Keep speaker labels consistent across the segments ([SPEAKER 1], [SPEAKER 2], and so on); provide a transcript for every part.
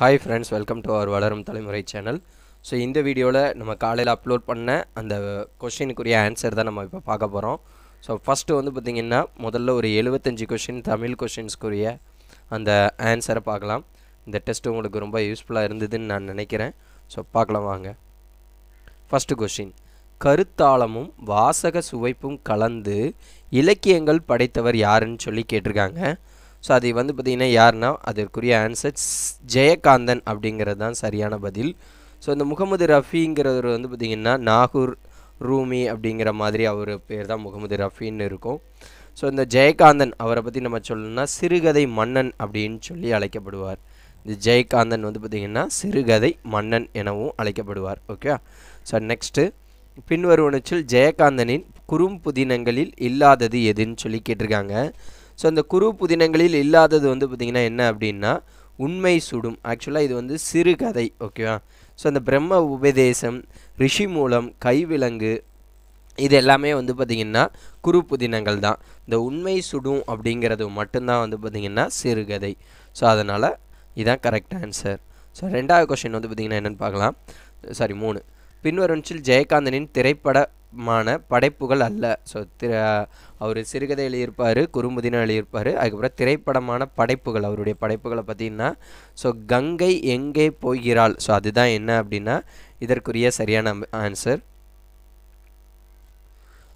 [SPEAKER 1] hi friends welcome to our Valarum Thalaimurai channel so இந்த வீடியோவில் நம்ம காலையில் அப்லோட் பண்ண அந்த கொஷினுக்குரிய ஆன்சர் தான் நம்ம இப்போ பார்க்க போகிறோம் ஸோ ஃபஸ்ட்டு வந்து பார்த்திங்கன்னா முதல்ல ஒரு எழுபத்தஞ்சு கொஷின் தமிழ் கொஷின்ஸ்க்குரிய அந்த ஆன்சரை பார்க்கலாம் இந்த டெஸ்ட்டு உங்களுக்கு ரொம்ப யூஸ்ஃபுல்லாக இருந்ததுன்னு நான் நினைக்கிறேன் ஸோ பார்க்கலாம் வாங்க ஃபஸ்ட்டு கொஷின் கருத்தாளமும் வாசக சுவைப்பும் கலந்து இலக்கியங்கள் படைத்தவர் யாருன்னு சொல்லி கேட்டிருக்காங்க ஸோ அது வந்து பார்த்திங்கன்னா யாருன்னா அதற்குரிய ஆன்சர் ஜெயகாந்தன் அப்படிங்கிறது தான் சரியான பதில் ஸோ இந்த முகமது ரஃபிங்கிறவர் வந்து பார்த்திங்கன்னா நாகூர் ரூமி அப்படிங்கிற மாதிரி அவர் பேர் தான் முகமது ரஃபின்னு இருக்கும் ஸோ இந்த ஜெயகாந்தன் அவரை பற்றி நம்ம சொல்லணும்னா சிறுகதை மன்னன் அப்படின்னு சொல்லி அழைக்கப்படுவார் இந்த ஜெயகாந்தன் வந்து பார்த்திங்கன்னா சிறுகதை மன்னன் எனவும் அழைக்கப்படுவார் ஓகே ஸோ நெக்ஸ்ட்டு பின்வருவனச்சில் ஜெயகாந்தனின் குறும்புதினங்களில் இல்லாதது எதுன்னு சொல்லி கேட்டிருக்காங்க ஸோ அந்த குரு புதினங்களில் இல்லாதது வந்து பார்த்திங்கன்னா என்ன அப்படின்னா உண்மை சுடும் ஆக்சுவலாக இது வந்து சிறுகதை ஓகேவா ஸோ அந்த பிரம்ம உபதேசம் ரிஷி மூலம் கைவிலங்கு இது எல்லாமே வந்து பார்த்திங்கன்னா குரு புதினங்கள் தான் இந்த உண்மை சுடும் அப்படிங்கிறது மட்டும்தான் வந்து பார்த்திங்கன்னா சிறுகதை ஸோ அதனால் இதுதான் கரெக்ட் ஆன்சர் ஸோ ரெண்டாவது கொஷின் வந்து பார்த்திங்கன்னா என்னென்னு பார்க்கலாம் சாரி மூணு பின்வரும் ஜெயகாந்தனின் திரைப்படமான படைப்புகள் அல்ல ஸோ திர அவர் சிறுகதை எழுதியிருப்பார் குறும்புதினம் எழுதியிருப்பார் அதுக்கப்புறம் திரைப்படமான படைப்புகள் அவருடைய படைப்புகளை பார்த்தீங்கன்னா ஸோ கங்கை எங்கே போகிறாள் ஸோ அதுதான் என்ன அப்படின்னா இதற்குரிய சரியான ஆன்சர்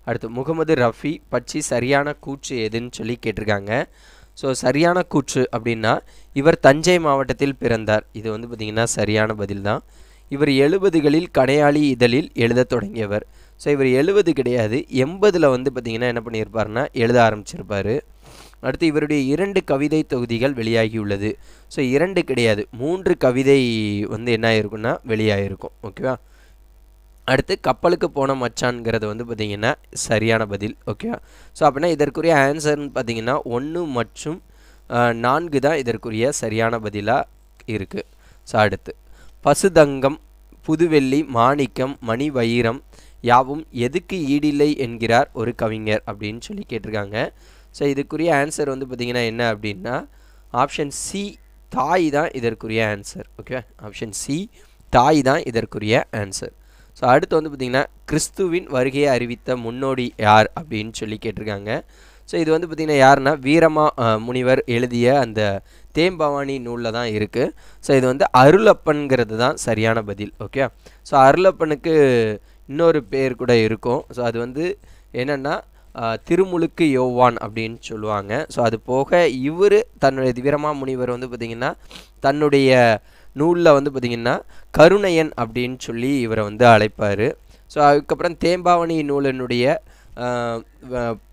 [SPEAKER 1] அடுத்து முகமது ரஃபி பற்றி சரியான கூற்று எதுன்னு சொல்லி கேட்டிருக்காங்க ஸோ சரியான கூற்று அப்படின்னா இவர் தஞ்சை மாவட்டத்தில் பிறந்தார் இது வந்து பார்த்திங்கன்னா சரியான பதில் தான் இவர் எழுபதுகளில் கடையாளி இதழில் எழுத தொடங்கியவர் ஸோ இவர் எழுபது கிடையாது எண்பதில் வந்து பார்த்திங்கன்னா என்ன பண்ணியிருப்பார்னா எழுத ஆரம்பிச்சிருப்பார் அடுத்து இவருடைய இரண்டு கவிதை தொகுதிகள் வெளியாகியுள்ளது ஸோ இரண்டு கிடையாது மூன்று கவிதை வந்து என்ன ஆயிருக்குன்னா வெளியாகிருக்கும் ஓகேவா அடுத்து கப்பலுக்கு போன மச்சான்கிறது வந்து பார்த்திங்கன்னா சரியான பதில் ஓகேவா ஸோ அப்படின்னா இதற்குரிய ஆன்சர்னு பார்த்திங்கன்னா ஒன்று மற்றும் நான்கு தான் இதற்குரிய சரியான பதிலாக இருக்குது ஸோ அடுத்து பசுதங்கம் புதுவெள்ளி மாணிக்கம் மணி வைரம் யாவும் எதுக்கு ஈடில்லை என்கிறார் ஒரு கவிஞர் அப்படின்னு சொல்லி கேட்டிருக்காங்க ஸோ இதுக்குரிய ஆன்சர் வந்து பார்த்திங்கன்னா என்ன அப்படின்னா ஆப்ஷன் சி தாய் தான் இதற்குரிய ஆன்சர் ஓகே ஆப்ஷன் சி தாய் தான் இதற்குரிய ஆன்சர் ஸோ அடுத்து வந்து பார்த்திங்கன்னா கிறிஸ்துவின் வருகையை அறிவித்த முன்னோடி யார் அப்படின்னு சொல்லி கேட்டிருக்காங்க ஸோ இது வந்து பார்த்திங்கன்னா யாருன்னா வீரமா முனிவர் எழுதிய அந்த தேம்பவானி நூலில் தான் இருக்குது ஸோ இது வந்து அருளப்பன்கிறது தான் சரியான பதில் ஓகே ஸோ அருளப்பனுக்கு இன்னொரு பேர் கூட இருக்கும் ஸோ அது வந்து என்னென்னா திருமுழுக்கு யோவான் அப்படின்னு சொல்லுவாங்க ஸோ அது போக இவர் தன்னுடைய திவிரமா முனிவர் வந்து பார்த்திங்கன்னா தன்னுடைய நூலில் வந்து பார்த்திங்கன்னா கருணையன் அப்படின்னு சொல்லி இவரை வந்து அழைப்பார் ஸோ அதுக்கப்புறம் தேம்பாவணி நூலினுடைய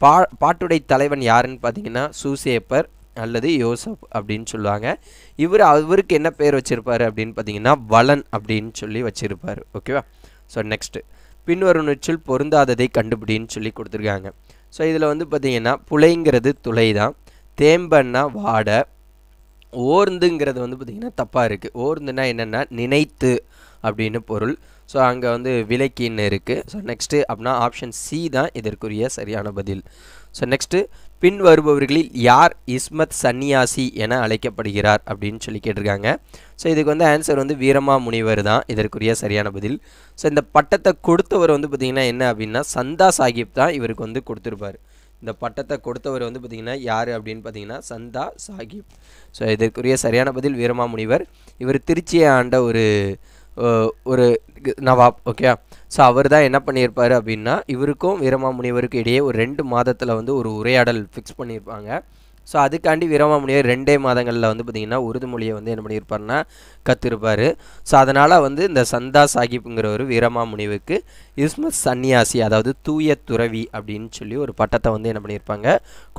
[SPEAKER 1] பா பாட்டுடை தலைவன் யாருன்னு பார்த்தீங்கன்னா சூசேப்பர் அல்லது யோசப் அப்படின்னு சொல்லுவாங்க இவர் அவருக்கு என்ன பேர் வச்சுருப்பார் அப்படின்னு பார்த்தீங்கன்னா வளன் அப்படின்னு சொல்லி வச்சுருப்பார் ஓகேவா ஸோ நெக்ஸ்ட்டு பின்வருவனற்றில் பொருந்தாததை கண்டுபிடின்னு சொல்லி கொடுத்துருக்காங்க ஸோ இதில் வந்து பார்த்திங்கன்னா புலைங்கிறது துளை தான் தேம்பன்னா வாடை ஓர்ந்துங்கிறது வந்து பார்த்திங்கன்னா தப்பாக இருக்குது ஓர்ந்துன்னா என்னென்னா நினைத்து அப்படின்னு பொருள் ஸோ அங்கே வந்து விலக்கின்னு இருக்குது ஸோ நெக்ஸ்ட்டு அப்படின்னா ஆப்ஷன் சி தான் இதற்குரிய சரியான பதில் ஸோ நெக்ஸ்ட்டு பின் வருபவர்களில் யார் இஸ்மத் சன்னியாசி என அழைக்கப்படுகிறார் அப்படின்னு சொல்லி கேட்டிருக்காங்க ஸோ இதுக்கு வந்து ஆன்சர் வந்து வீரமா முனிவர் தான் இதற்குரிய சரியான பதில் ஸோ இந்த பட்டத்தை கொடுத்தவர் வந்து பார்த்திங்கன்னா என்ன அப்படின்னா சந்தா சாஹிப் தான் இவருக்கு வந்து கொடுத்துருப்பார் இந்த பட்டத்தை கொடுத்தவர் வந்து பார்த்திங்கன்னா யார் அப்படின்னு பார்த்தீங்கன்னா சந்தா சாஹிப் ஸோ இதற்குரிய சரியான பதில் வீரமாமுனிவர் இவர் திருச்சியை ஆண்ட ஒரு ஒரு நவாப் ஓகே ஸோ அவர் தான் என்ன பண்ணியிருப்பார் அப்படின்னா இவருக்கும் வீரமாமுனிவருக்கும் இடையே ஒரு ரெண்டு மாதத்தில் வந்து ஒரு உரையாடல் ஃபிக்ஸ் பண்ணியிருப்பாங்க ஸோ அதுக்காண்டி வீரமாமுனியார் ரெண்டே மாதங்களில் வந்து பார்த்திங்கன்னா உருது மொழியை வந்து என்ன பண்ணியிருப்பாருன்னா கற்றுருப்பார் ஸோ அதனால் வந்து இந்த சந்தா சாஹிப்புங்கிற ஒரு வீரமாமுனிவுக்கு இஸ்மத் சன்னியாசி அதாவது தூய துறவி அப்படின்னு சொல்லி ஒரு பட்டத்தை வந்து என்ன பண்ணியிருப்பாங்க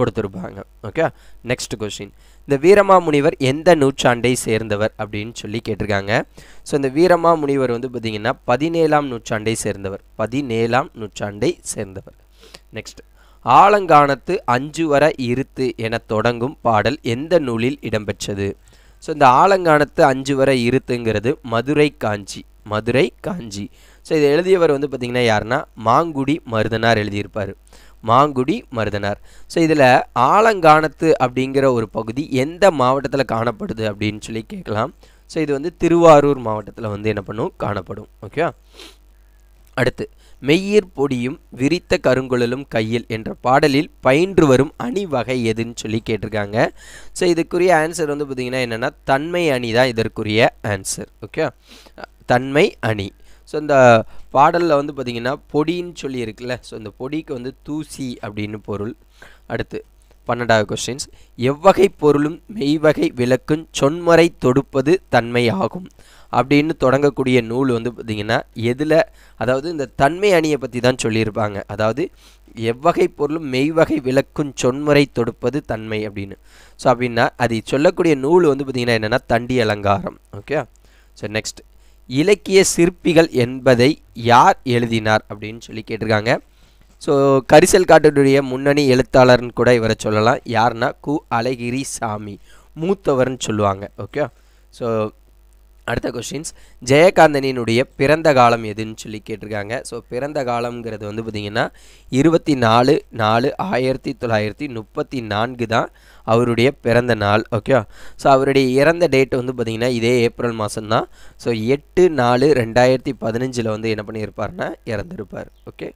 [SPEAKER 1] கொடுத்துருப்பாங்க ஓகே நெக்ஸ்ட் கொஸ்டின் இந்த வீரமாமுனிவர் எந்த நூற்றாண்டை சேர்ந்தவர் அப்படின்னு சொல்லி கேட்டிருக்காங்க ஸோ இந்த வீரமாமுனிவர் வந்து பார்த்திங்கன்னா பதினேழாம் நூற்றாண்டை சேர்ந்தவர் பதினேழாம் நூற்றாண்டை சேர்ந்தவர் நெக்ஸ்ட் ஆலங்கானத்து அஞ்சு வர இருத்து என தொடங்கும் பாடல் எந்த நூலில் இடம்பெற்றது ஸோ இந்த ஆலங்கானத்து அஞ்சு வர இருத்துங்கிறது மதுரை காஞ்சி மதுரை காஞ்சி ஸோ இதை எழுதியவர் வந்து பார்த்திங்கன்னா யாருன்னா மாங்குடி மருதனார் எழுதியிருப்பார் மாங்குடி மருதனார் ஸோ இதில் ஆலங்கானத்து அப்படிங்கிற ஒரு பகுதி எந்த மாவட்டத்தில் காணப்படுது அப்படின்னு சொல்லி கேட்கலாம் ஸோ இது வந்து திருவாரூர் மாவட்டத்தில் வந்து என்ன பண்ணும் காணப்படும் ஓகேவா அடுத்து மெய்யிர் பொடியும் விரித்த கருங்குழலும் கையில் என்ற பாடலில் பயின்று வரும் அணி வகை எதுன்னு சொல்லி கேட்டிருக்காங்க ஸோ இதுக்குரிய ஆன்சர் வந்து பார்த்திங்கன்னா என்னென்னா தன்மை அணி தான் இதற்குரிய ஆன்சர் ஓகே தன்மை அணி ஸோ இந்த பாடலில் வந்து பார்த்திங்கன்னா பொடின்னு சொல்லி இருக்குல்ல ஸோ இந்த பொடிக்கு வந்து தூசி அப்படின்னு பொருள் அடுத்து பன்னெண்டாவது கொஸ்டின்ஸ் எவ்வகை பொருளும் மெய்வகை விளக்கும் சொன்மறை தொடுப்பது தன்மையாகும் அப்படின்னு தொடங்கக்கூடிய நூல் வந்து பார்த்திங்கன்னா எதில் அதாவது இந்த தன்மை அணியை பற்றி தான் சொல்லியிருப்பாங்க அதாவது எவ்வகை பொருளும் மெய்வகை விளக்கும் சொன்முறை தொடுப்பது தன்மை அப்படின்னு ஸோ அப்படின்னா அதை சொல்லக்கூடிய நூல் வந்து பார்த்திங்கன்னா என்னென்னா தண்டி அலங்காரம் ஓகே ஸோ நெக்ஸ்ட் இலக்கிய சிற்பிகள் என்பதை யார் எழுதினார் அப்படின்னு சொல்லி கேட்டிருக்காங்க ஸோ கரிசல் காட்டுடைய முன்னணி எழுத்தாளர்னு கூட இவரை சொல்லலாம் யாருன்னா கு அழகிரி சாமி மூத்தவர்னு சொல்லுவாங்க ஓகே ஸோ அடுத்த கொஷின்ஸ் ஜெயகாந்தனினுடைய பிறந்த காலம் எதுன்னு சொல்லி கேட்டிருக்காங்க ஸோ பிறந்த காலம்ங்கிறது வந்து பார்த்திங்கன்னா இருபத்தி நாலு நாலு ஆயிரத்தி தொள்ளாயிரத்தி முப்பத்தி நான்கு தான் அவருடைய பிறந்த நாள் ஓகே ஸோ அவருடைய இறந்த டேட் வந்து பார்த்திங்கன்னா இதே ஏப்ரல் மாதம்தான் ஸோ எட்டு நாலு ரெண்டாயிரத்தி பதினஞ்சில் வந்து என்ன பண்ணியிருப்பார்னா இறந்துருப்பார் ஓகே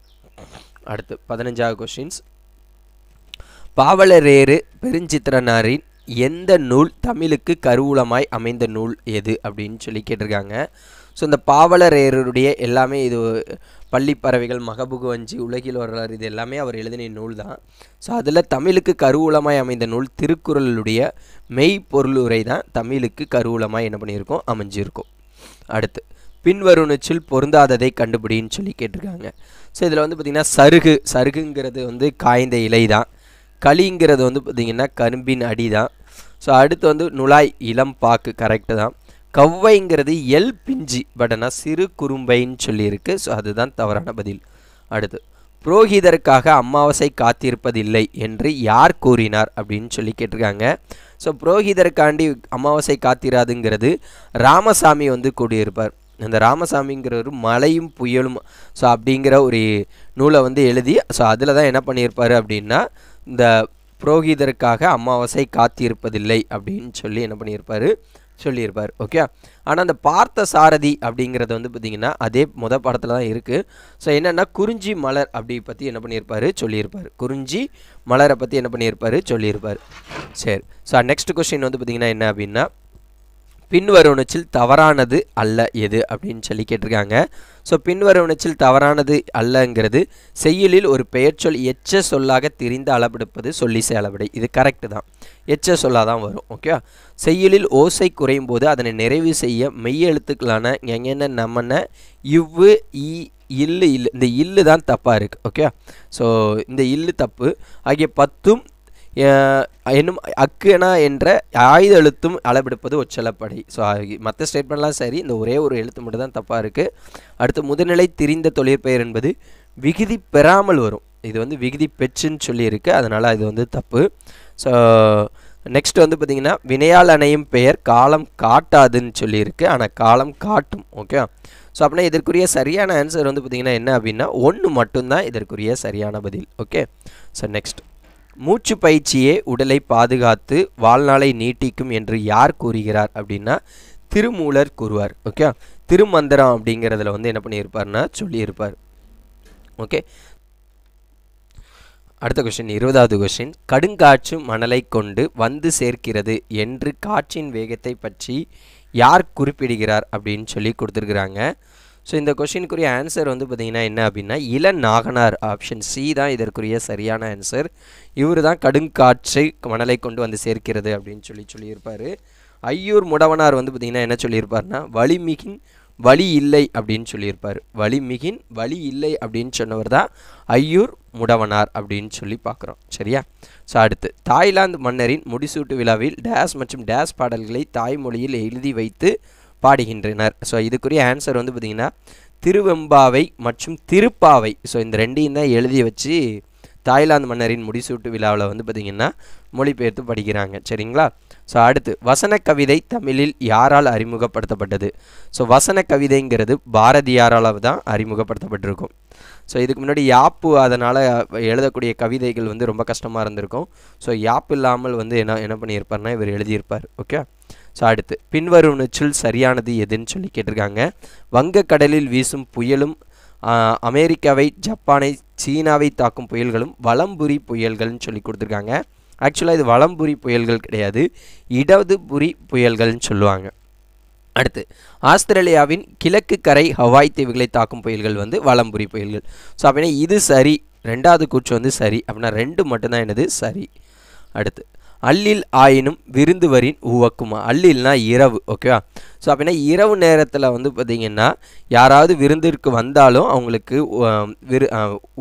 [SPEAKER 1] அடுத்து பதினஞ்சாவது கொஸ்டின்ஸ் பாவலரேறு பெருஞ்சித்திரனாரின் எந்த நூல் தமிழுக்கு கருவூலமாய் அமைந்த நூல் எது அப்படின்னு சொல்லி கேட்டிருக்காங்க ஸோ இந்த பாவலரேருடைய எல்லாமே இது பள்ளிப்பறவைகள் மகபுகு வஞ்சி உலகில் வரலாறு இது எல்லாமே அவர் எழுதின நூல் தான் ஸோ அதில் தமிழுக்கு கருவூலமாய் அமைந்த நூல் திருக்குறளுடைய மெய் தான் தமிழுக்கு கருவூலமாய் என்ன பண்ணியிருக்கோம் அமைஞ்சிருக்கும் அடுத்து பின்வருணுச்சில் பொருந்தாததை கண்டுபிடின்னு சொல்லி கேட்டிருக்காங்க ஸோ இதில் வந்து பார்த்திங்கன்னா சருகு சருகுங்கிறது வந்து காய்ந்த இலை தான் களிங்கிறது வந்து பார்த்திங்கன்னா கரும்பின் அடி தான் ஸோ அடுத்து வந்து நுழாய் இளம் பாக்கு கரெக்டு தான் கவ்வைங்கிறது எல் பிஞ்சி பட் ஆனால் சிறு குறும்பைன்னு சொல்லியிருக்கு ஸோ அதுதான் தவறான பதில் அடுத்து புரோகிதருக்காக அமாவாசை காத்திருப்பதில்லை என்று யார் கூறினார் அப்படின்னு சொல்லி கேட்டிருக்காங்க ஸோ புரோகிதருக்காண்டி அமாவாசை காத்திராதுங்கிறது ராமசாமி வந்து கூடியிருப்பார் இந்த ராமசாமிங்கிறவர் மலையும் புயலும் ஸோ அப்படிங்கிற ஒரு நூலை வந்து எழுதி ஸோ அதில் தான் என்ன பண்ணியிருப்பார் அப்படின்னா இந்த புரோகிதருக்காக அமாவாசை காத்திருப்பதில்லை அப்படின்னு சொல்லி என்ன பண்ணியிருப்பார் சொல்லியிருப்பார் ஓகே ஆனால் அந்த பார்த்த சாரதி அப்படிங்கிறது வந்து பார்த்திங்கன்னா அதே முத படத்தில் தான் இருக்குது ஸோ என்னென்னா குறிஞ்சி மலர் அப்படி பற்றி என்ன பண்ணியிருப்பார் சொல்லியிருப்பார் குறிஞ்சி மலரை பற்றி என்ன பண்ணியிருப்பார் சொல்லியிருப்பார் சரி ஸோ நெக்ஸ்ட் கொஸ்டின் வந்து பார்த்திங்கன்னா என்ன அப்படின்னா பின்வருவனச்சில் தவறானது அல்ல எது அப்படின்னு சொல்லி கேட்டிருக்காங்க ஸோ பின்வருவனச்சில் தவறானது அல்லங்கிறது செய்யுளில் ஒரு பெயர்ச்சொல் எச்ச சொல்லாக திரிந்து அளவெடுப்பது சொல்லி அளவிடை இது கரெக்டு தான் எச்ச சொல்லாக தான் வரும் ஓகே செய்யுளில் ஓசை குறையும் போது அதனை நிறைவு செய்ய மெய் எழுத்துக்களான எங்கென்ன நம்மன இவ்வு இ இல்லு இல்லு இந்த இல்லு தான் தப்பாக இருக்குது ஓகே ஸோ இந்த இல்லு தப்பு ஆகிய பத்தும் என்னும் அக்குனா என்ற ஆயுத எழுத்தும் அளவெடுப்பது ஒச்சலப்படை ஸோ மற்ற ஸ்டேட்மெண்ட்லாம் சரி இந்த ஒரே ஒரு எழுத்து மட்டும் தான் தப்பாக இருக்குது அடுத்து முதுநிலை திரிந்த தொழிற்பெயர் என்பது விகுதி பெறாமல் வரும் இது வந்து விகுதி பெச்சுன்னு சொல்லியிருக்கு அதனால் இது வந்து தப்பு ஸோ நெக்ஸ்ட் வந்து பார்த்திங்கன்னா வினையால் அணையும் பெயர் காலம் காட்டாதுன்னு சொல்லியிருக்கு ஆனால் காலம் காட்டும் ஓகே ஸோ அப்படின்னா இதற்குரிய சரியான ஆன்சர் வந்து பார்த்திங்கன்னா என்ன அப்படின்னா ஒன்று மட்டும்தான் இதற்குரிய சரியான பதில் ஓகே ஸோ நெக்ஸ்ட் மூச்சு பயிற்சியே உடலை பாதுகாத்து வாழ்நாளை நீட்டிக்கும் என்று யார் கூறுகிறார் அப்படின்னா திருமூலர் கூறுவார் ஓகே திருமந்திரம் அப்படிங்கிறதுல வந்து என்ன பண்ணியிருப்பார்னா சொல்லியிருப்பார் ஓகே அடுத்த கொஷின் இருபதாவது கொஷின் கடுங்காற்று மணலை கொண்டு வந்து சேர்க்கிறது என்று காற்றின் வேகத்தை பற்றி யார் குறிப்பிடுகிறார் அப்படின்னு சொல்லி கொடுத்துருக்குறாங்க ஸோ இந்த கொஷினுக்குரிய ஆன்சர் வந்து பார்த்தீங்கன்னா என்ன அப்படின்னா இளன் நாகனார் ஆப்ஷன் சி தான் இதற்குரிய சரியான ஆன்சர் இவர் தான் கடுங்காற்றை மணலை கொண்டு வந்து சேர்க்கிறது அப்படின்னு சொல்லி சொல்லியிருப்பார் ஐயூர் முடவனார் வந்து பார்த்திங்கன்னா என்ன சொல்லியிருப்பார்னா வலிமிகின் வழி இல்லை அப்படின்னு சொல்லியிருப்பார் வலிமிகின் வழி இல்லை அப்படின்னு சொன்னவர் தான் ஐயூர் முடவனார் அப்படின்னு சொல்லி பார்க்குறோம் சரியா ஸோ அடுத்து தாய்லாந்து மன்னரின் முடிசூட்டு விழாவில் டேஸ் மற்றும் டேஸ் பாடல்களை தாய்மொழியில் எழுதி வைத்து பாடுகின்றனர் ஸோ இதுக்குரிய ஆன்சர் வந்து பார்த்திங்கன்னா திருவெம்பாவை மற்றும் திருப்பாவை ஸோ இந்த ரெண்டையும் தான் எழுதி வச்சு தாய்லாந்து மன்னரின் முடிசூட்டு விழாவில் வந்து பார்த்திங்கன்னா மொழிபெயர்த்து படிக்கிறாங்க சரிங்களா ஸோ அடுத்து வசன கவிதை தமிழில் யாரால் அறிமுகப்படுத்தப்பட்டது ஸோ வசன கவிதைங்கிறது பாரதியாரால் தான் அறிமுகப்படுத்தப்பட்டிருக்கும் ஸோ இதுக்கு முன்னாடி யாப்பு அதனால் எழுதக்கூடிய கவிதைகள் வந்து ரொம்ப கஷ்டமாக இருந்திருக்கும் ஸோ யாப்பு இல்லாமல் வந்து என்ன என்ன பண்ணியிருப்பார்னா இவர் எழுதியிருப்பார் ஓகே ஸோ அடுத்து பின்வரும் நொச்சொல் சரியானது எதுன்னு சொல்லி கேட்டிருக்காங்க வங்கக்கடலில் வீசும் புயலும் அமெரிக்காவை ஜப்பானை சீனாவை தாக்கும் புயல்களும் வலம்புரி புயல்கள்னு சொல்லி கொடுத்துருக்காங்க ஆக்சுவலாக இது வலம்புரி புயல்கள் கிடையாது இடதுபுரி புயல்கள்னு சொல்லுவாங்க அடுத்து ஆஸ்திரேலியாவின் கிழக்கு கரை ஹவாய் தீவுகளை தாக்கும் புயல்கள் வந்து வலம்புரி புயல்கள் ஸோ அப்படின்னா இது சரி ரெண்டாவது கூச்சம் வந்து சரி அப்படின்னா ரெண்டு மட்டும்தான் என்னது சரி அடுத்து அல்லில் ஆயினும் விருந்துவரின் உவக்குமா அல்லில்னா இரவு ஓகேவா ஸோ அப்படின்னா இரவு நேரத்தில் வந்து பார்த்திங்கன்னா யாராவது விருந்திற்கு வந்தாலும் அவங்களுக்கு விரு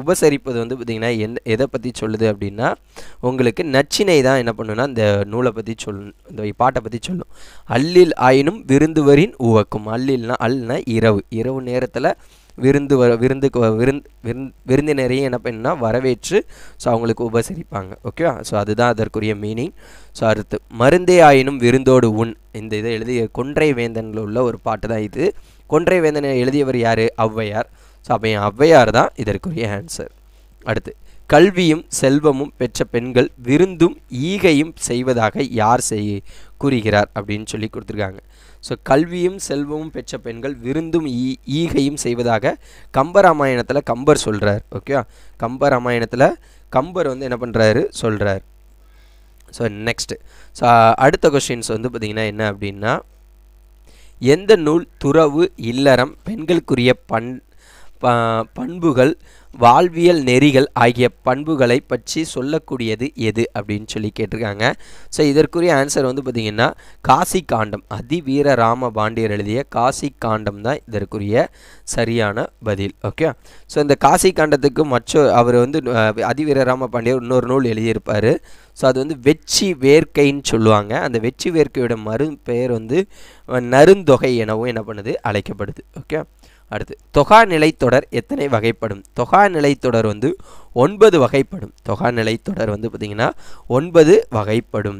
[SPEAKER 1] உபசரிப்பது வந்து பார்த்திங்கன்னா எந்த எதை பற்றி சொல்லுது அப்படின்னா உங்களுக்கு நச்சினை தான் என்ன பண்ணுன்னா இந்த நூலை பற்றி சொல் இந்த பாட்டை பற்றி சொல்லும் அல்லில் ஆயினும் விருந்துவரின் உவக்கும் அல்லில்னா அல்னா இரவு இரவு நேரத்தில் விருந்து வ விருந்துக்கு விருந்து விருந்தினரையும் என்ன பண்ணுன்னா வரவேற்று ஸோ அவங்களுக்கு உபசரிப்பாங்க ஓகேவா ஸோ அதுதான் அதற்குரிய மீனிங் ஸோ அடுத்து மருந்தே ஆயினும் விருந்தோடு உண் இந்த இதை எழுதிய கொன்றை வேந்தனில் உள்ள ஒரு பாட்டு தான் இது கொன்றை வேந்தனை எழுதியவர் யார் ஔவையார் ஸோ அப்போ என் ஔவையார் தான் இதற்குரிய ஆன்சர் அடுத்து கல்வியும் செல்வமும் பெற்ற பெண்கள் விருந்தும் ஈகையும் செய்வதாக யார் செய் கூறுகிறார் அப்படின்னு சொல்லி கொடுத்துருக்காங்க ஸோ கல்வியும் செல்வமும் பெற்ற பெண்கள் விருந்தும் ஈ ஈகையும் செய்வதாக கம்பராமாயணத்தில் கம்பர் சொல்கிறார் ஓகேவா கம்பராமாயணத்தில் கம்பர் வந்து என்ன பண்ணுறாரு சொல்கிறார் ஸோ நெக்ஸ்ட்டு ஸோ அடுத்த கொஷின்ஸ் வந்து பார்த்திங்கன்னா என்ன அப்படின்னா எந்த நூல் துறவு இல்லறம் பெண்களுக்குரிய பண் பண்புகள் வாழ்வியல் நெறிகள் ஆகிய பண்புகளை பற்றி சொல்லக்கூடியது எது அப்படின்னு சொல்லி கேட்டிருக்காங்க ஸோ இதற்குரிய ஆன்சர் வந்து பார்த்திங்கன்னா காசி காண்டம் அதிவீர ராம பாண்டியர் எழுதிய காசி காண்டம் தான் இதற்குரிய சரியான பதில் ஓகே ஸோ இந்த காசி காண்டத்துக்கு மற்ற அவர் வந்து அதிவீர ராம பாண்டியர் இன்னொரு நூல் எழுதியிருப்பார் ஸோ அது வந்து வெச்சி வேர்க்கைன்னு சொல்லுவாங்க அந்த வெச்சி வேர்க்கையோட மறு பெயர் வந்து நருந்தொகை எனவும் என்ன பண்ணுது அழைக்கப்படுது ஓகே அடுத்து தொகா நிலைத்தொடர் எத்தனை வகைப்படும் தொகா நிலைத்தொடர் வந்து ஒன்பது வகைப்படும் தொகா நிலைத்தொடர் வந்து பார்த்திங்கன்னா ஒன்பது வகைப்படும்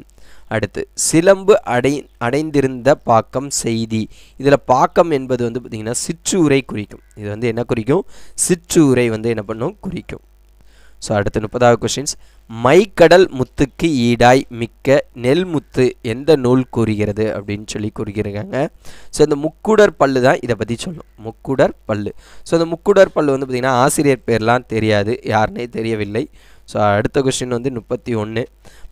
[SPEAKER 1] அடுத்து சிலம்பு அடை அடைந்திருந்த பாக்கம் செய்தி இதில் பாக்கம் என்பது வந்து பார்த்திங்கன்னா சிற்றூரை குறிக்கும் இது வந்து என்ன குறிக்கும் சிற்றூரை வந்து என்ன பண்ணும் குறிக்கும் ஸோ அடுத்து முப்பதாவது கொஷின்ஸ் மைக்கடல் முத்துக்கு ஈடாய் மிக்க நெல் முத்து எந்த நூல் கூறுகிறது அப்படின்னு சொல்லி கூறுகிறாங்க ஸோ இந்த முக்குடர் பல்லு தான் இதை பற்றி சொல்லும் முக்குடர் பல்லு ஸோ இந்த முக்குடர் பல்லு வந்து பார்த்திங்கன்னா ஆசிரியர் பேர்லாம் தெரியாது யாருனே தெரியவில்லை ஸோ அடுத்த கொஷின் வந்து முப்பத்தி ஒன்று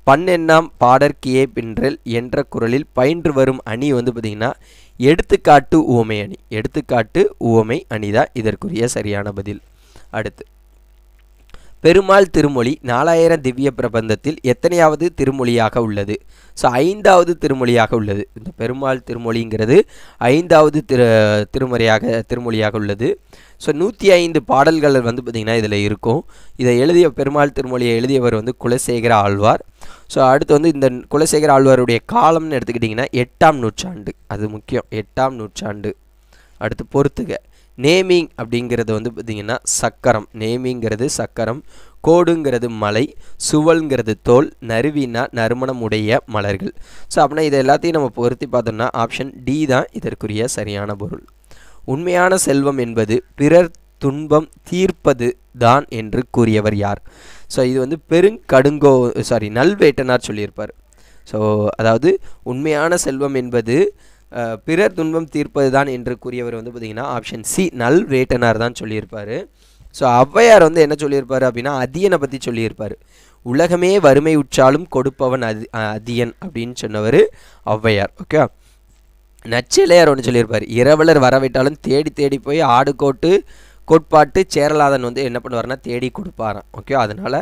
[SPEAKER 1] பன்னெண்ணாம் பாடற்கியே பின்றல் என்ற குரலில் பயின்று வரும் அணி வந்து பார்த்திங்கன்னா எடுத்துக்காட்டு உவமை அணி எடுத்துக்காட்டு உவமை அணி தான் இதற்குரிய சரியான பதில் அடுத்து பெருமாள் திருமொழி நாலாயிரம் திவ்ய பிரபந்தத்தில் எத்தனையாவது திருமொழியாக உள்ளது ஸோ ஐந்தாவது திருமொழியாக உள்ளது இந்த பெருமாள் திருமொழிங்கிறது ஐந்தாவது திரு திருமுறையாக திருமொழியாக உள்ளது ஸோ நூற்றி ஐந்து பாடல்கள் வந்து பார்த்திங்கன்னா இதில் இருக்கும் இதை எழுதிய பெருமாள் திருமொழியை எழுதியவர் வந்து குலசேகர ஆழ்வார் ஸோ அடுத்து வந்து இந்த குலசேகர ஆழ்வாருடைய காலம்னு எடுத்துக்கிட்டிங்கன்னா எட்டாம் நூற்றாண்டு அது முக்கியம் எட்டாம் நூற்றாண்டு அடுத்து பொறுத்துக நேமிங் அப்படிங்கிறது வந்து பார்த்திங்கன்னா சக்கரம் நேமிங்கிறது சக்கரம் கோடுங்கிறது மலை சுவல்ங்கிறது தோல் நறுவினா நறுமணம் உடைய மலர்கள் ஸோ அப்படின்னா இதை எல்லாத்தையும் நம்ம பொருத்தி பார்த்தோம்னா ஆப்ஷன் டி தான் இதற்குரிய சரியான பொருள் உண்மையான செல்வம் என்பது பிறர் துன்பம் தீர்ப்பது தான் என்று கூறியவர் யார் ஸோ இது வந்து பெருங்கடுங்கோ சாரி நல்வேட்டனார் சொல்லியிருப்பார் ஸோ அதாவது உண்மையான செல்வம் என்பது பிறர் துன்பம் தீர்ப்பது தான் என்று கூறியவர் வந்து பார்த்திங்கன்னா ஆப்ஷன் சி நல் வேட்டனார் தான் சொல்லியிருப்பார் ஸோ ஔவையார் வந்து என்ன சொல்லியிருப்பார் அப்படின்னா அதியனை பற்றி சொல்லியிருப்பார் உலகமே வறுமை உற்றாலும் கொடுப்பவன் அதி அதியன் அப்படின்னு சொன்னவர் ஔவையார் ஓகே நச்சிலையார் ஒன்று சொல்லியிருப்பார் இரவலர் வரவிட்டாலும் தேடி தேடி போய் ஆடு கோட்டு கோட்பாட்டு சேரலாதன் வந்து என்ன பண்ணுவார்னா தேடி கொடுப்பாராம் ஓகே அதனால்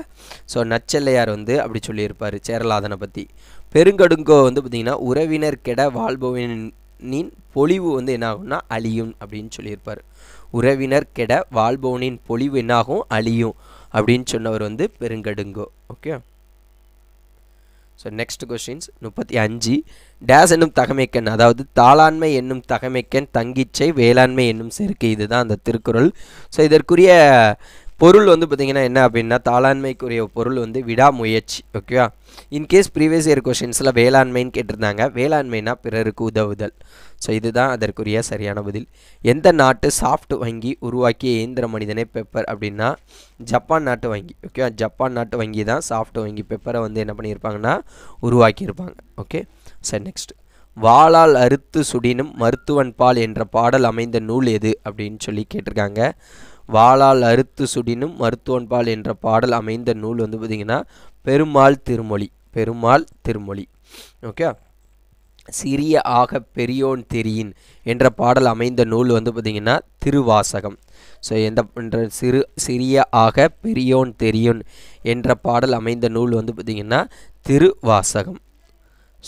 [SPEAKER 1] ஸோ நச்செல்லையார் வந்து அப்படி சொல்லியிருப்பார் சேரலாதனை பற்றி பெருங்கடுங்கோ வந்து பார்த்திங்கன்னா உறவினர் கெட வாழ்பவனின் பொழிவு வந்து என்ன ஆகும்னா அழியும் அப்படின்னு சொல்லியிருப்பார் உறவினர் கெட வாழ்பவனின் பொழிவு என்னாகும் அழியும் அப்படின்னு சொன்னவர் வந்து Perunkadungo okay so next questions முப்பத்தி அஞ்சு டேஸ் என்னும் தகமைக்கன் அதாவது தாளாண்மை என்னும் தகமைக்கன் தங்கிச்சை வேளாண்மை என்னும் சேர்க்கை இதுதான் அந்த திருக்குறள் ஸோ இதற்குரிய பொருள் வந்து பார்த்திங்கன்னா என்ன அப்படின்னா தாளாண்மைக்குரிய பொருள் வந்து விடாமுயற்சி ஓகேவா இன்கேஸ் ப்ரீவியஸ் இயர் கொஷின்ஸில் வேளாண்மைன்னு கேட்டிருந்தாங்க வேளாண்மைனா பிறருக்கு உதவுதல் ஸோ இதுதான் அதற்குரிய சரியான பதில் எந்த நாட்டு சாஃப்ட் வங்கி உருவாக்கிய இயந்திர மனிதனே பேப்பர் அப்படின்னா ஜப்பான் நாட்டு வங்கி ஓகேவா ஜப்பான் நாட்டு வங்கி தான் சாஃப்ட் வங்கி பேப்பரை வந்து என்ன பண்ணியிருப்பாங்கன்னா உருவாக்கியிருப்பாங்க ஓகே சார் நெக்ஸ்ட் வாளால் அறுத்து சுடினும் மருத்துவன் பால் என்ற பாடல் அமைந்த நூல் எது அப்படின்னு சொல்லி கேட்டிருக்காங்க வாளால் அறுத்து சுடினும் மருத்துவன்பால் என்ற பாடல் அமைந்த நூல் வந்து பார்த்திங்கன்னா பெருமாள் திருமொழி பெருமாள் திருமொழி ஓகே சிறிய ஆக பெரியோன் தெரியின் என்ற பாடல் அமைந்த நூல் வந்து பார்த்திங்கன்னா திருவாசகம் ஸோ எந்த என்ற சிறு சிறிய ஆக பெரியோன் தெரியும் என்ற பாடல் அமைந்த நூல் வந்து பார்த்திங்கன்னா திருவாசகம்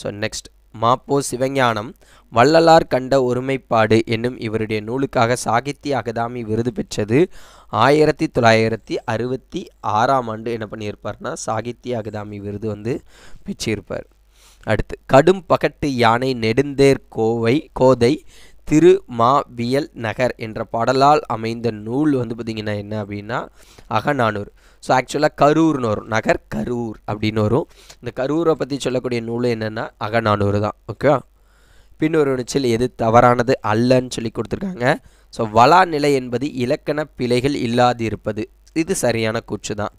[SPEAKER 1] ஸோ நெக்ஸ்ட் மாப்போ சிவஞானம் வள்ளலார் கண்ட ஒருமைப்பாடு என்னும் இவருடைய நூலுக்காக சாகித்ய அகதாமி விருது பெற்றது ஆயிரத்தி தொள்ளாயிரத்தி அறுபத்தி ஆறாம் ஆண்டு என்ன பண்ணியிருப்பார்னா சாகித்ய அகதாமி விருது வந்து பெற்றிருப்பார் அடுத்து கடும் பகட்டு யானை நெடுந்தேர் கோவை கோதை திருமாவியல் நகர் என்ற பாடலால் அமைந்த நூல் வந்து பார்த்திங்கன்னா என்ன அப்படின்னா அகநானூர் ஸோ ஆக்சுவலாக கரூர்னு வரும் நகர் கரூர் அப்படின்னு வரும் இந்த கரூரை பற்றி சொல்லக்கூடிய நூல் என்னென்னா அகநானூர் தான் ஓகே பின்னொரு நிச்சல் எது தவறானது அல்லன்னு சொல்லி கொடுத்துருக்காங்க ஸோ வளா நிலை என்பது இலக்கண பிழைகள் இல்லாதிருப்பது இது சரியான கூச்சு தான்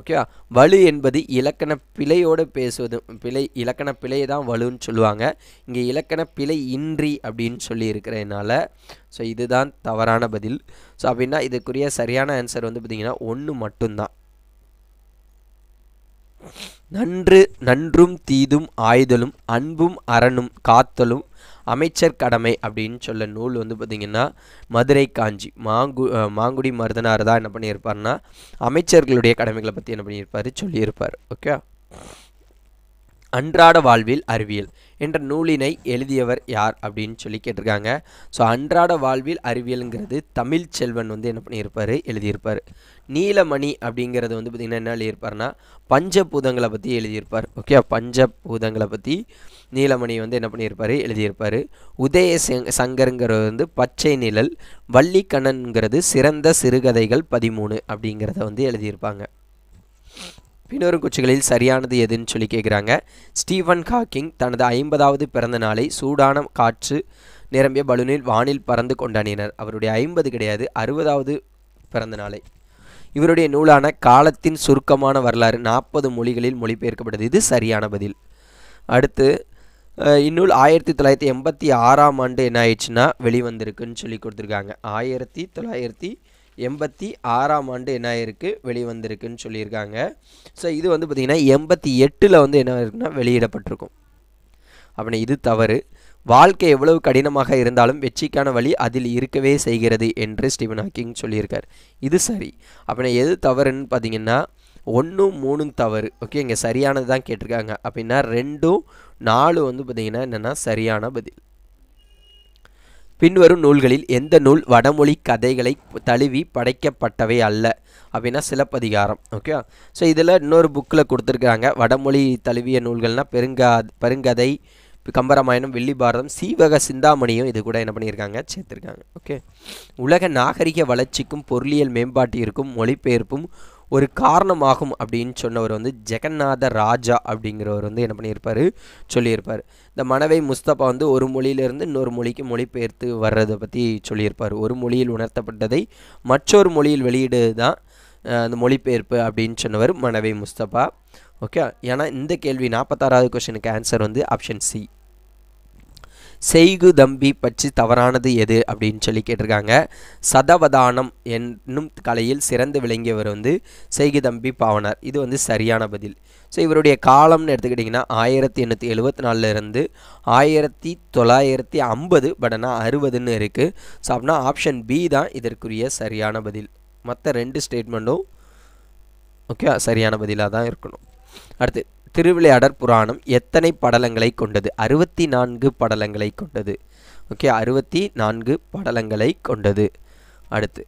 [SPEAKER 1] ஓகே வலு என்பது இலக்கண பிழையோடு பேசுவது பிழை இலக்கண பிழை தான் வலுன்னு சொல்லுவாங்க இங்கே இலக்கண பிழை இன்றி அப்படின்னு சொல்லி இருக்கிறதுனால ஸோ இதுதான் தவறான பதில் ஸோ அப்படின்னா இதுக்குரிய சரியான ஆன்சர் வந்து பார்த்திங்கன்னா ஒன்று மட்டும்தான் நன்று நன்றும் தீதும் ஆய்தலும் அன்பும் அரணும் காத்தலும் அமைச்சர் கடமை அப்படின்னு சொல்ல நூல் வந்து பார்த்திங்கன்னா மதுரை காஞ்சி மாங்கு மாங்குடி மருதனார் தான் என்ன பண்ணியிருப்பார்னா அமைச்சர்களுடைய கடமைகளை பற்றி என்ன பண்ணியிருப்பார் சொல்லியிருப்பார் ஓகே அன்றாட வாழ்வில் அறிவியல் என்ற நூலினை எழுதியவர் யார் அப்படின்னு சொல்லி கேட்டிருக்காங்க ஸோ அன்றாட வாழ்வில் அறிவியலுங்கிறது தமிழ் செல்வன் வந்து என்ன பண்ணியிருப்பார் எழுதியிருப்பார் நீலமணி அப்படிங்கிறது வந்து பார்த்திங்கன்னா என்ன எழுதியிருப்பார்னா பஞ்சபூதங்களை பற்றி எழுதியிருப்பார் ஓகே பஞ்சபூதங்களை பற்றி நீலமணி வந்து என்ன பண்ணியிருப்பார் எழுதியிருப்பார் உதய சங்கருங்கிறது வந்து பச்சை நிழல் வள்ளிக்கண்ணனுங்கிறது சிறந்த சிறுகதைகள் பதிமூணு அப்படிங்கிறத வந்து எழுதியிருப்பாங்க பின்வரும் குச்சிகளில் சரியானது எதுன்னு சொல்லி கேட்குறாங்க ஸ்டீவன் ஹாக்கிங் தனது ஐம்பதாவது பிறந்த நாளை சூடான காற்று நிரம்பிய பலூனில் வானில் பறந்து கொண்டாடினர் அவருடைய ஐம்பது கிடையாது அறுபதாவது பிறந்த நாளை இவருடைய நூலான காலத்தின் சுருக்கமான வரலாறு நாற்பது மொழிகளில் மொழிபெயர்க்கப்பட்டது இது சரியான பதில் அடுத்து இந்நூல் ஆயிரத்தி தொள்ளாயிரத்தி எண்பத்தி ஆறாம் ஆண்டு என்ன ஆயிடுச்சுன்னா வெளிவந்திருக்குன்னு சொல்லி கொடுத்துருக்காங்க ஆயிரத்தி தொள்ளாயிரத்தி எண்பத்தி ஆறாம் ஆண்டு என்ன ஆயிருக்கு வெளிவந்திருக்குன்னு சொல்லியிருக்காங்க ஸோ இது வந்து பார்த்திங்கன்னா எண்பத்தி எட்டில் வந்து என்ன இருக்குன்னா வெளியிடப்பட்டிருக்கும் அப்படின்னா இது தவறு வாழ்க்கை எவ்வளவு கடினமாக இருந்தாலும் வெற்றிக்கான வழி அதில் இருக்கவே செய்கிறது என்று ஸ்டீவன் ஹாக்கிங் சொல்லியிருக்கார் இது சரி அப்படின்னா எது தவறுன்னு பார்த்தீங்கன்னா ஒன்றும் மூணும் தவறு ஓகே இங்கே சரியானது தான் கேட்டிருக்காங்க அப்படின்னா ரெண்டும் நாலு வந்து பார்த்திங்கன்னா என்னென்னா சரியான பதில் பின்வரும் நூல்களில் எந்த நூல் வடமொழி கதைகளை தழுவி படைக்கப்பட்டவை அல்ல அப்படின்னா சிலப்பதிகாரம் ஓகே ஸோ இதில் இன்னொரு புக்கில் கொடுத்துருக்காங்க வடமொழி தழுவிய நூல்கள்னால் பெருங்கா பெருங்கதை கம்பராமாயணம் வெள்ளிபாரதம் சீவக சிந்தாமணியும் இது கூட என்ன பண்ணியிருக்காங்க சேர்த்துருக்காங்க ஓகே உலக நாகரிக வளர்ச்சிக்கும் பொருளியல் மேம்பாட்டிற்கும் மொழிபெயர்ப்பும் ஒரு காரணமாகும் அப்படின்னு சொன்னவர் வந்து ஜெகநாத ராஜா அப்படிங்கிறவர் வந்து என்ன பண்ணியிருப்பார் சொல்லியிருப்பார் இந்த மனவை முஸ்தபா வந்து ஒரு மொழியிலிருந்து இன்னொரு மொழிக்கு மொழிபெயர்த்து வர்றதை பற்றி சொல்லியிருப்பார் ஒரு மொழியில் உணர்த்தப்பட்டதை மற்றொரு மொழியில் வெளியீடு தான் அந்த மொழிபெயர்ப்பு அப்படின்னு சொன்னவர் மனவை முஸ்தபா ஓகே ஏன்னா இந்த கேள்வி நாற்பத்தாறாவது கொஷனுக்கு ஆன்சர் வந்து ஆப்ஷன் சி செய்கு தம்பி பற்றி தவறானது எது அப்படின்னு சொல்லி கேட்டிருக்காங்க சதவதானம் என்னும் கலையில் சிறந்து விளங்கியவர் வந்து செய்கு தம்பி பாவனார் இது வந்து சரியான பதில் ஸோ இவருடைய காலம்னு எடுத்துக்கிட்டிங்கன்னா ஆயிரத்தி எண்ணூற்றி எழுபத்தி நாலுலேருந்து ஆயிரத்தி தொள்ளாயிரத்தி ஐம்பது பட் ஆனால் அறுபதுன்னு இருக்குது ஸோ அப்படின்னா ஆப்ஷன் பி தான் இதற்குரிய சரியான பதில் மற்ற ரெண்டு ஸ்டேட்மெண்ட்டும் ஓகே சரியான பதிலாக தான் இருக்கணும் அடுத்து திருவிளையாடற் புராணம் எத்தனை படலங்களை கொண்டது அறுபத்தி நான்கு படலங்களை கொண்டது ஓகே அறுபத்தி நான்கு படலங்களை கொண்டது அடுத்து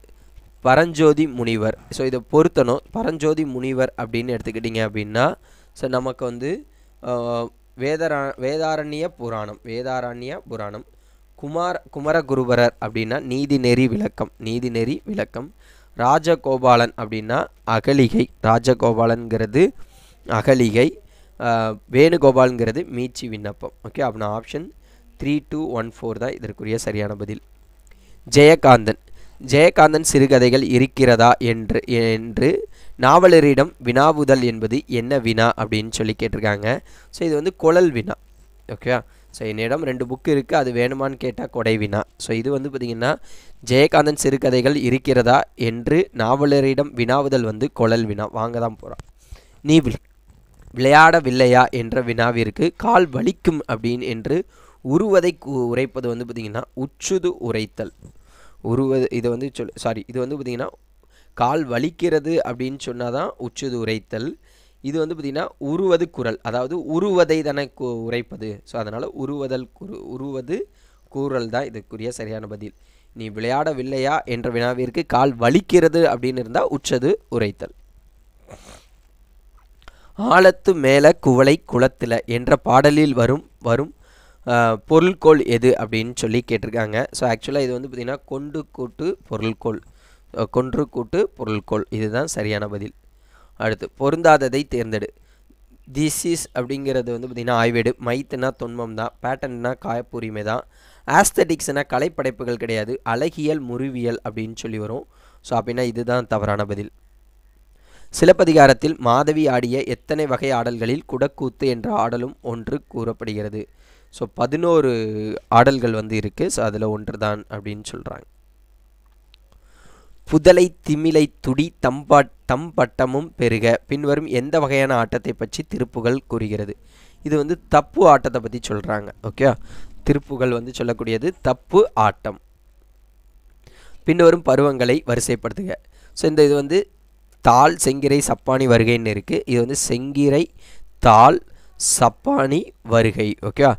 [SPEAKER 1] பரஞ்சோதி முனிவர் ஸோ இதை பொருத்தணும் பரஞ்சோதி முனிவர் அப்படின்னு எடுத்துக்கிட்டிங்க அப்படின்னா ஸோ நமக்கு வந்து வேதரா வேதாரண்ய புராணம் வேதாரண்ய புராணம் குமார் குமரகுருபரர் அப்படின்னா நீதிநெறி விளக்கம் நீதிநெறி விளக்கம் ராஜகோபாலன் அப்படின்னா அகலிகை ராஜகோபாலன்கிறது அகலிகை வேணுகோபாலுங்கிறது மீச்சி விண்ணப்பம் ஓகே அப்படின் option three two one four தான் இதற்குரிய சரியான பதில் ஜெயகாந்தன் ஜெயகாந்தன் சிறுகதைகள் இருக்கிறதா என்று என்று நாவலரிடம் வினாவுதல் என்பது என்ன வினா அப்படின்னு சொல்லி கேட்டிருக்காங்க ஸோ இது வந்து குழல் வினா ஓகேவா ஸோ என்னிடம் ரெண்டு புக்கு இருக்குது அது வேணுமான்னு கேட்டால் கொடை வினா ஸோ இது வந்து பார்த்திங்கன்னா ஜெயகாந்தன் சிறுகதைகள் இருக்கிறதா என்று நாவலரிடம் வினாவுதல் வந்து குழல் வினா வாங்க தான் நீ நீவில் விளையாடவில்லையா என்ற வினாவிற்கு கால் வலிக்கும் அப்படின்னு என்று உருவதை உரைப்பது வந்து பார்த்திங்கன்னா உச்சுது உரைத்தல் உருவது இதை வந்து சொல் சாரி இது வந்து பார்த்திங்கன்னா கால் வலிக்கிறது அப்படின்னு சொன்னால் தான் உச்சுது உரைத்தல் இது வந்து பார்த்திங்கன்னா உருவது குரல் அதாவது உருவதை தானே உரைப்பது ஸோ அதனால் உருவதல் குரு உருவது கூறல் தான் இதுக்குரிய சரியான பதில் நீ விளையாடவில்லையா என்ற வினாவிற்கு கால் வலிக்கிறது அப்படின்னு இருந்தால் உச்சது உரைத்தல் ஆழத்து மேல குவளை குளத்தில் என்ற பாடலில் வரும் வரும் பொருள்கோள் எது அப்படின்னு சொல்லி கேட்டிருக்காங்க ஸோ ஆக்சுவலாக இது வந்து பார்த்திங்கன்னா கொண்டு கூட்டு பொருள்கோள் கொன்று கூட்டு பொருள்கோள் இதுதான் சரியான பதில் அடுத்து பொருந்தாததை தேர்ந்தெடு இஸ் அப்படிங்கிறது வந்து பார்த்திங்கன்னா ஆய்வேடு மைத்துனா தொன்மம் தான் பேட்டன்னா காயப்பூரிமை தான் ஆஸ்தட்டிக்ஸ்னா கலைப்படைப்புகள் கிடையாது அழகியல் முறிவியல் அப்படின்னு சொல்லி வரும் ஸோ அப்படின்னா இதுதான் தவறான பதில் சிலப்பதிகாரத்தில் மாதவி ஆடிய எத்தனை வகை ஆடல்களில் குடக்கூத்து என்ற ஆடலும் ஒன்று கூறப்படுகிறது ஸோ பதினோரு ஆடல்கள் வந்து இருக்குது ஸோ அதில் ஒன்று தான் அப்படின்னு சொல்கிறாங்க புதலை திமிலை துடி தம்பாட் தம்பட்டமும் பெருக பின்வரும் எந்த வகையான ஆட்டத்தை பற்றி திருப்புகள் கூறுகிறது இது வந்து தப்பு ஆட்டத்தை பற்றி சொல்கிறாங்க ஓகே திருப்புகள் வந்து சொல்லக்கூடியது தப்பு ஆட்டம் பின்வரும் பருவங்களை வரிசைப்படுத்துக ஸோ இந்த இது வந்து தாள் செங்கிரை சப்பானி வருகைன்னு இருக்குது இது வந்து செங்கிரை தாள் சப்பானி வருகை ஓகேவா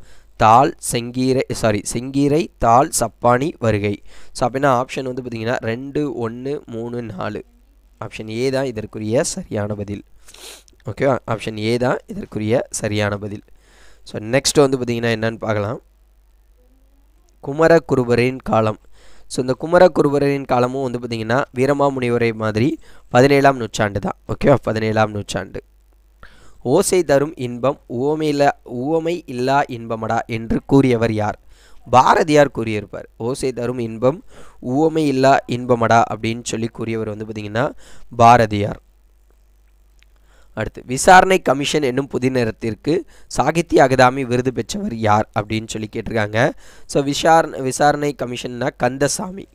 [SPEAKER 1] தாள் செங்கீரை சாரி செங்கீரை தாள் சப்பானி வருகை ஸோ அப்படின்னா ஆப்ஷன் வந்து பார்த்திங்கன்னா ரெண்டு ஒன்று மூணு நாலு ஆப்ஷன் ஏ தான் இதற்குரிய சரியான பதில் ஓகேவா ஆப்ஷன் ஏ தான் இதற்குரிய சரியான பதில் ஸோ நெக்ஸ்ட் வந்து பார்த்திங்கன்னா என்னென்னு பார்க்கலாம் குமரகுருபரின் காலம் ஸோ இந்த குமரகுருவரின் காலமும் வந்து பார்த்திங்கன்னா வீரமாமுனிவரை மாதிரி பதினேழாம் நூற்றாண்டு தான் ஓகேவா பதினேழாம் நூற்றாண்டு ஓசை தரும் இன்பம் ஓமையில் ஓமை இல்லா இன்பமடா என்று கூறியவர் யார் பாரதியார் கூறியிருப்பார் ஓசை தரும் இன்பம் உவமை இல்லா இன்பமடா அப்படின்னு சொல்லி கூறியவர் வந்து பார்த்திங்கன்னா பாரதியார் அடுத்து விசாரணை கமிஷன் என்னும் புதினத்திற்கு சாகித்ய அகதாமி விருது பெற்றவர் யார் அப்படின்னு சொல்லி கேட்டிருக்காங்க ஸோ விசாரணை விசாரணை கமிஷன்னா கந்தசாமி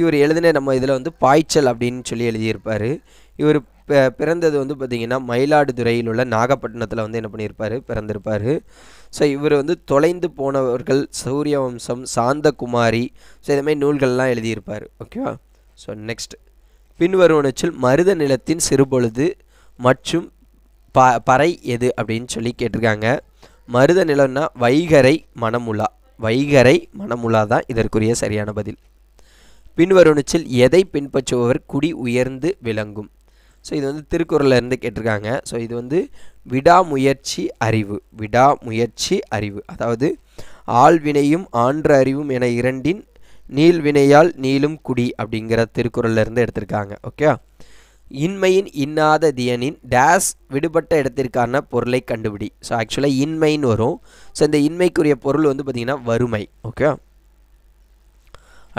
[SPEAKER 1] இவர் எழுதின நம்ம இதில் வந்து பாய்ச்சல் அப்படின்னு சொல்லி எழுதியிருப்பார் இவர் பிறந்தது வந்து பார்த்திங்கன்னா மயிலாடுதுறையில் உள்ள நாகப்பட்டினத்தில் வந்து என்ன பண்ணியிருப்பார் பிறந்திருப்பார் ஸோ இவர் வந்து தொலைந்து போனவர்கள் சூரிய வம்சம் சாந்தகுமாரி ஸோ இதுமாதிரி நூல்கள்லாம் எழுதியிருப்பார் ஓகேவா ஸோ நெக்ஸ்ட் பின்வருவனச்சில் மருத நிலத்தின் சிறுபொழுது மற்றும் ப பறை எது அப்படின்னு சொல்லி கேட்டிருக்காங்க மருத நிலம்னா வைகரை மணமுலா வைகரை மணமுலா தான் இதற்குரிய சரியான பதில் பின்வருணுச்சில் எதை பின்பற்றுபவர் குடி உயர்ந்து விளங்கும் ஸோ இது வந்து திருக்குறளில் இருந்து கேட்டிருக்காங்க ஸோ இது வந்து விடாமுயற்சி அறிவு விடாமுயற்சி அறிவு அதாவது ஆழ்வினையும் ஆன்று அறிவும் என இரண்டின் நீள்வினையால் நீளும் குடி அப்படிங்கிற திருக்குறளில் இருந்து எடுத்திருக்காங்க ஓகே இன்மையின் இன்னாத தியனின் டேஸ் விடுபட்ட இடத்திற்கான பொருளை கண்டுபிடி ஸோ ஆக்சுவலாக இன்மைன்னு வரும் ஸோ இந்த இன்மைக்குரிய பொருள் வந்து பார்த்திங்கன்னா வறுமை ஓகே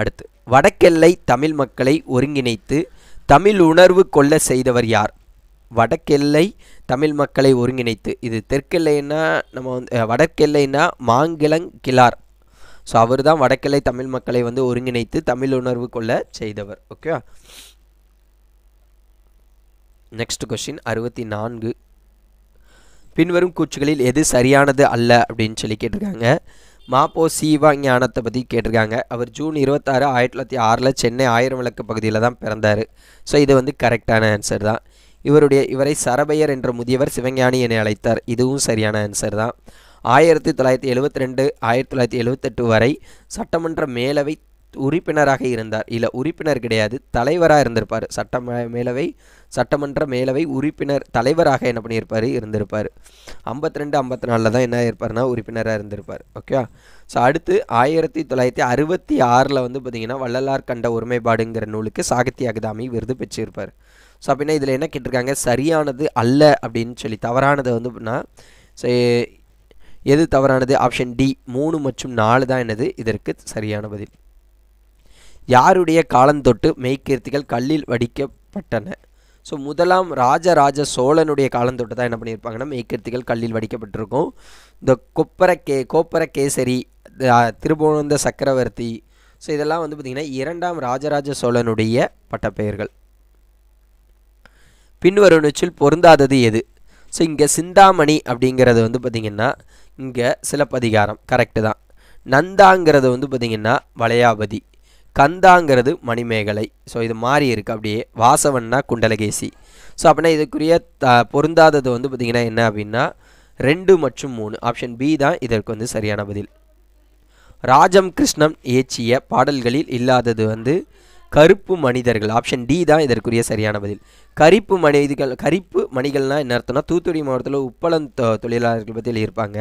[SPEAKER 1] அடுத்து வடக்கெல்லை தமிழ் மக்களை ஒருங்கிணைத்து தமிழ் உணர்வு கொள்ள செய்தவர் யார் வடக்கெல்லை தமிழ் மக்களை ஒருங்கிணைத்து இது தெற்கெல்லைன்னா நம்ம வந்து வடக்கெல்லைன்னா மாங்கிலங் கிளார் ஸோ அவர் தான் வடக்கெல்லை தமிழ் மக்களை வந்து ஒருங்கிணைத்து தமிழ் உணர்வு கொள்ள செய்தவர் ஓகே நெக்ஸ்ட் கொஷின் அறுபத்தி நான்கு பின்வரும் கூச்சுகளில் எது சரியானது அல்ல அப்படின்னு சொல்லி கேட்டிருக்காங்க மாப்போ சீவா ஞானத்தை பற்றி கேட்டிருக்காங்க அவர் ஜூன் இருபத்தாறு ஆயிரத்தி தொள்ளாயிரத்தி ஆறில் சென்னை ஆயிரம் விளக்கு பகுதியில் தான் பிறந்தார் ஸோ இது வந்து கரெக்டான ஆன்சர் தான் இவருடைய இவரை சரபையர் என்ற முதியவர் சிவஞானி என அழைத்தார் இதுவும் சரியான ஆன்சர் தான் ஆயிரத்தி தொள்ளாயிரத்தி எழுபத்தி ரெண்டு ஆயிரத்தி தொள்ளாயிரத்தி எழுபத்தெட்டு வரை சட்டமன்ற மேலவை உறுப்பினராக இருந்தார் இல்லை உறுப்பினர் கிடையாது தலைவராக இருந்திருப்பார் சட்ட மேலவை சட்டமன்ற மேலவை உறுப்பினர் தலைவராக என்ன பண்ணியிருப்பார் இருந்திருப்பார் ஐம்பத்தி ரெண்டு ஐம்பத்தி நாலில் தான் என்ன இருப்பார்னா உறுப்பினராக இருந்திருப்பார் ஓகே ஸோ அடுத்து ஆயிரத்தி தொள்ளாயிரத்தி அறுபத்தி ஆறில் வந்து பார்த்திங்கன்னா வள்ளலார் கண்ட ஒருமைப்பாடுங்கிற நூலுக்கு சாகித்ய அகதாமி விருது பெற்றிருப்பார் ஸோ அப்படின்னா இதில் என்ன கேட்டிருக்காங்க சரியானது அல்ல அப்படின்னு சொல்லி தவறானது வந்து அப்படின்னா எது தவறானது ஆப்ஷன் டி மூணு மற்றும் நாலு தான் என்னது இதற்கு சரியான பதில் யாருடைய காலந்தொட்டு மெய்க்கீர்த்திகள் கல்லில் வடிக்கப்பட்டன ஸோ முதலாம் ராஜராஜ சோழனுடைய காலந்தொட்டு தான் என்ன பண்ணியிருப்பாங்கன்னா மெய்க்கீர்த்திகள் கல்லில் வடிக்கப்பட்டிருக்கும் இந்த கொப்பர கே கோப்பர கேசரி திருபுவனந்த சக்கரவர்த்தி ஸோ இதெல்லாம் வந்து பார்த்திங்கன்னா இரண்டாம் ராஜராஜ சோழனுடைய பட்டப்பெயர்கள் பின்வரும் நொச்சில் பொருந்தாதது எது ஸோ இங்கே சிந்தாமணி அப்படிங்கிறது வந்து பார்த்திங்கன்னா இங்கே சிலப்பதிகாரம் கரெக்டு தான் நந்தாங்கிறது வந்து பார்த்திங்கன்னா வளையாபதி கந்தாங்கிறது மணிமேகலை ஸோ இது மாறி இருக்குது அப்படியே வாசவன்னா குண்டலகேசி ஸோ அப்படின்னா இதுக்குரிய பொருந்தாதது வந்து பார்த்திங்கன்னா என்ன அப்படின்னா ரெண்டு மற்றும் மூணு ஆப்ஷன் பி தான் இதற்கு வந்து சரியான பதில் ராஜம் கிருஷ்ணம் இயற்றிய பாடல்களில் இல்லாதது வந்து கருப்பு மனிதர்கள் ஆப்ஷன் டி தான் இதற்குரிய சரியான பதில் கரிப்பு மனிதர்கள் கரிப்பு மணிகள்னால் என்ன அர்த்தம்னா தூத்துக்குடி மாவட்டத்தில் உப்பளம் தொழிலாளர்கள் பற்றியில் இருப்பாங்க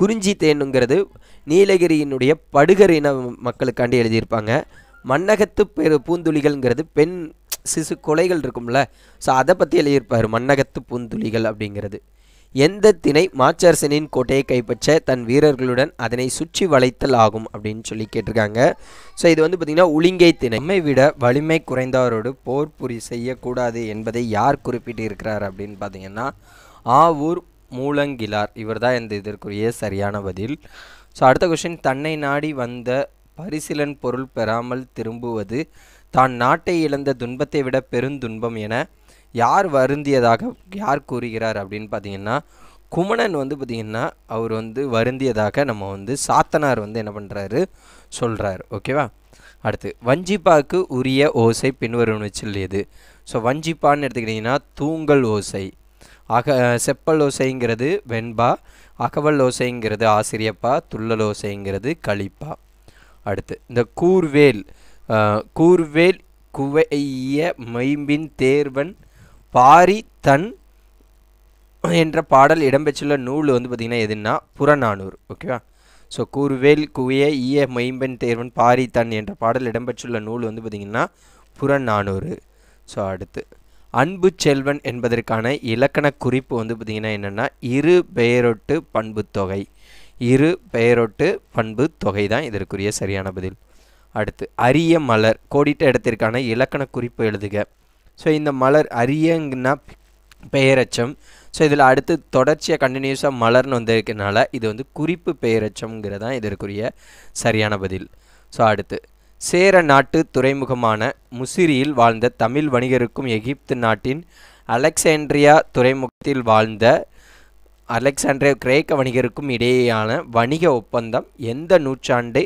[SPEAKER 1] குறிஞ்சி தேனுங்கிறது நீலகிரியினுடைய படுகர் இன மக்களுக்காண்டி எழுதியிருப்பாங்க மன்னகத்து பெரு பூந்துளிகள்ங்கிறது பெண் சிசு கொலைகள் இருக்கும்ல ஸோ அதை பற்றி எழுதியிருப்பார் மன்னகத்து பூந்துளிகள் அப்படிங்கிறது எந்த திணை மாச்சரசனின் கோட்டையை கைப்பற்ற தன் வீரர்களுடன் அதனை சுற்றி வளைத்தல் ஆகும் அப்படின்னு சொல்லி கேட்டிருக்காங்க ஸோ இது வந்து பார்த்திங்கன்னா உளிங்கை திணை நம்மை விட வலிமை குறைந்தவரோடு போர் புரி செய்யக்கூடாது என்பதை யார் குறிப்பிட்டு இருக்கிறார் அப்படின்னு பார்த்தீங்கன்னா ஆவூர் மூலங்கிலார் இவர் தான் இந்த இதற்குரிய சரியான பதில் ஸோ அடுத்த கொஷின் தன்னை நாடி வந்த பரிசிலன் பொருள் பெறாமல் திரும்புவது தான் நாட்டை இழந்த துன்பத்தை விட பெருந்துன்பம் என யார் வருந்தியதாக யார் கூறுகிறார் அப்படின்னு பார்த்தீங்கன்னா குமணன் வந்து பார்த்திங்கன்னா அவர் வந்து வருந்தியதாக நம்ம வந்து சாத்தனார் வந்து என்ன பண்ணுறாரு சொல்கிறார் ஓகேவா அடுத்து வஞ்சிப்பாக்கு உரிய ஓசை பின்வரும் எது ஸோ வஞ்சிப்பான்னு எடுத்துக்கிட்டிங்கன்னா தூங்கல் ஓசை அக செப்பல் ஓசைங்கிறது வெண்பா அகவல் ஓசைங்கிறது ஆசிரியப்பா துள்ளல் ஓசைங்கிறது களிப்பா அடுத்து இந்த கூர்வேல் கூர்வேல் குவைய மைம்பின் தேர்வன் பாரி தன் என்ற பாடல் இடம்பெற்றுள்ள நூல் வந்து பார்த்திங்கன்னா எதுன்னா புறநானூறு ஓகேவா ஸோ கூர்வேல் குவிய ஈய மைம்பெண் தேர்வன் பாரி தன் என்ற பாடல் இடம்பெற்றுள்ள நூல் வந்து பார்த்திங்கன்னா புறநானூறு ஸோ அடுத்து அன்பு செல்வன் என்பதற்கான இலக்கண குறிப்பு வந்து பார்த்திங்கன்னா என்னென்னா இரு பெயரொட்டு பண்பு தொகை இரு பெயரொட்டு பண்பு தொகை தான் இதற்குரிய சரியான பதில் அடுத்து அரிய மலர் கோடிட்ட இடத்திற்கான இலக்கண குறிப்பு எழுதுக ஸோ இந்த மலர் அரியங்கன்னா பெயரச்சம் ஸோ இதில் அடுத்து தொடர்ச்சியாக கண்டினியூஸாக மலர்னு வந்திருக்கனால இது வந்து குறிப்பு பெயரச்சம்ங்கிறதான் தான் இதற்குரிய சரியான பதில் ஸோ அடுத்து சேர நாட்டு துறைமுகமான முசிறியில் வாழ்ந்த தமிழ் வணிகருக்கும் எகிப்து நாட்டின் அலெக்சாண்ட்ரியா துறைமுகத்தில் வாழ்ந்த அலெக்சாண்ட்ரியா கிரேக்க வணிகருக்கும் இடையேயான வணிக ஒப்பந்தம் எந்த நூற்றாண்டு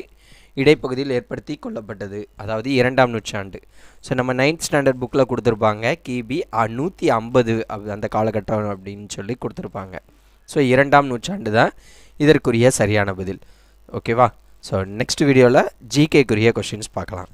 [SPEAKER 1] இடைப்பகுதியில் ஏற்படுத்தி கொள்ளப்பட்டது அதாவது இரண்டாம் நூற்றாண்டு ஸோ நம்ம நைன்த் ஸ்டாண்டர்ட் புக்கில் கொடுத்துருப்பாங்க கிபி நூற்றி ஐம்பது அந்த காலகட்டம் அப்படின்னு சொல்லி கொடுத்துருப்பாங்க ஸோ இரண்டாம் நூற்றாண்டு தான் இதற்குரிய சரியான பதில் ஓகேவா ஸோ நெக்ஸ்ட் வீடியோவில் ஜிகேக்குரிய கொஷின்ஸ் பார்க்கலாம்